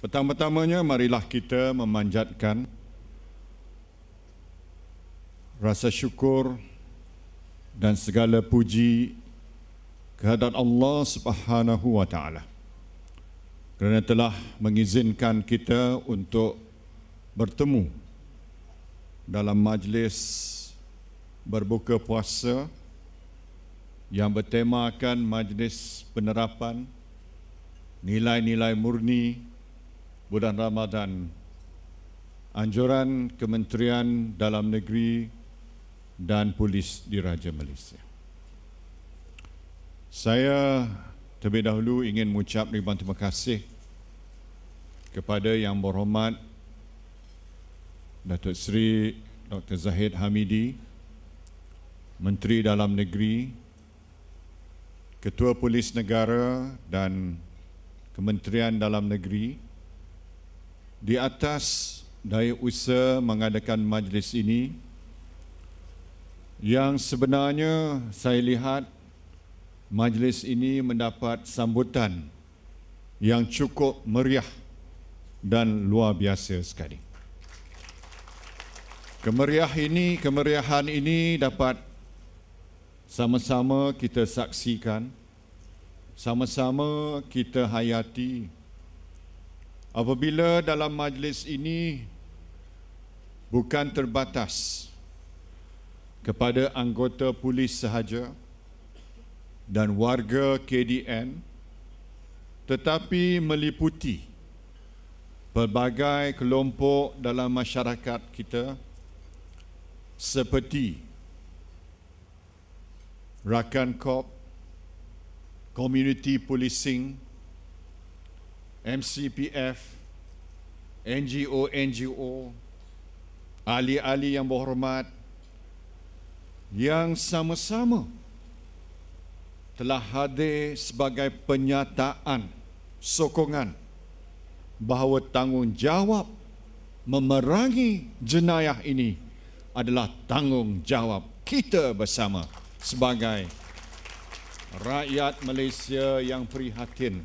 Pertama-tamanya marilah kita memanjatkan rasa syukur dan segala puji kehadiran Allah Subhanahu wa taala. Kerana telah mengizinkan kita untuk bertemu dalam majlis berbuka puasa yang bertemakan majlis penerapan nilai-nilai murni bulan Ramadan. Anjuran Kementerian Dalam Negeri dan Polis di Raja Malaysia. Saya terlebih dahulu ingin mengucap ribuan terima kasih kepada Yang Berhormat Datuk Seri Dr. Zahid Hamidi, Menteri Dalam Negeri, Ketua Polis Negara dan Kementerian Dalam Negeri, di atas daya usaha mengadakan majlis ini yang sebenarnya saya lihat majlis ini mendapat sambutan yang cukup meriah dan luar biasa sekali. Kemeriah ini, kemeriahan ini dapat sama-sama kita saksikan, sama-sama kita hayati. Apabila dalam majlis ini bukan terbatas kepada anggota polis sahaja dan warga KDN tetapi meliputi pelbagai kelompok dalam masyarakat kita seperti rakan kop community policing MCPF, NGO-NGO, ahli-ahli yang berhormat yang sama-sama telah hadir sebagai penyataan sokongan bahawa tanggungjawab memerangi jenayah ini adalah tanggungjawab kita bersama sebagai rakyat Malaysia yang prihatin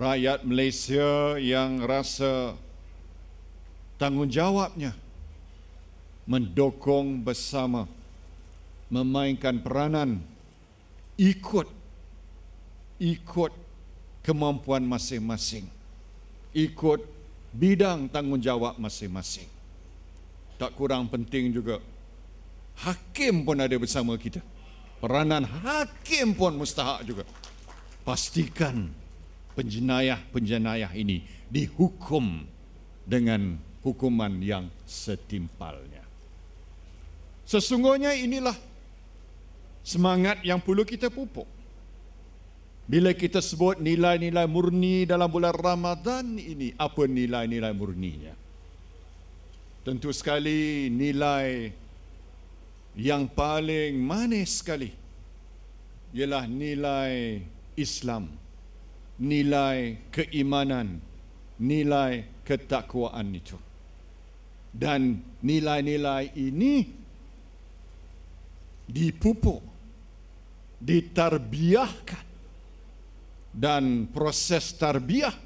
rakyat Malaysia yang rasa tanggungjawabnya mendukung bersama memainkan peranan ikut ikut kemampuan masing-masing ikut bidang tanggungjawab masing-masing tak kurang penting juga hakim pun ada bersama kita peranan hakim pun mustahak juga pastikan penjenayah-penjenayah ini dihukum dengan hukuman yang setimpalnya. Sesungguhnya inilah semangat yang perlu kita pupuk. Bila kita sebut nilai-nilai murni dalam bulan Ramadan ini, apa nilai-nilai murninya? Tentu sekali nilai yang paling manis sekali ialah nilai Islam nilai keimanan, nilai ketakwaan itu. Dan nilai-nilai ini dipupuk, ditarbiahkan. Dan proses tarbiah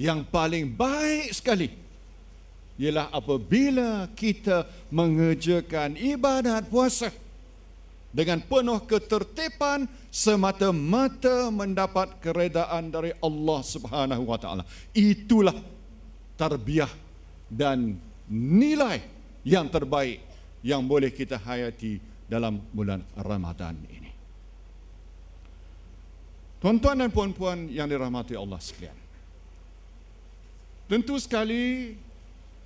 yang paling baik sekali ialah apabila kita mengerjakan ibadat puasa dengan penuh ketertiban semata-mata mendapat keredaan dari Allah Subhanahu wa taala. Itulah tarbiyah dan nilai yang terbaik yang boleh kita hayati dalam bulan Ramadan ini. Tuan-tuan dan puan-puan yang dirahmati Allah sekalian. Tentu sekali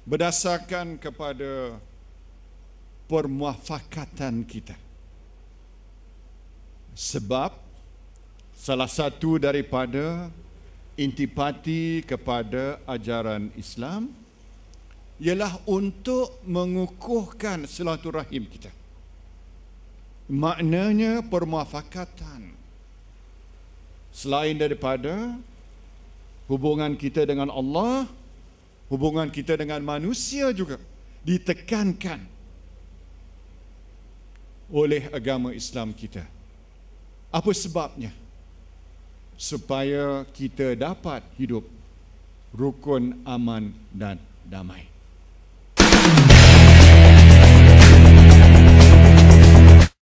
berdasarkan kepada permuafakatan kita sebab salah satu daripada intipati kepada ajaran Islam ialah untuk mengukuhkan silaturahim kita. Maknanya permuafakatan. Selain daripada hubungan kita dengan Allah, hubungan kita dengan manusia juga ditekankan oleh agama Islam kita. Apa sebabnya? Supaya kita dapat hidup rukun, aman dan damai.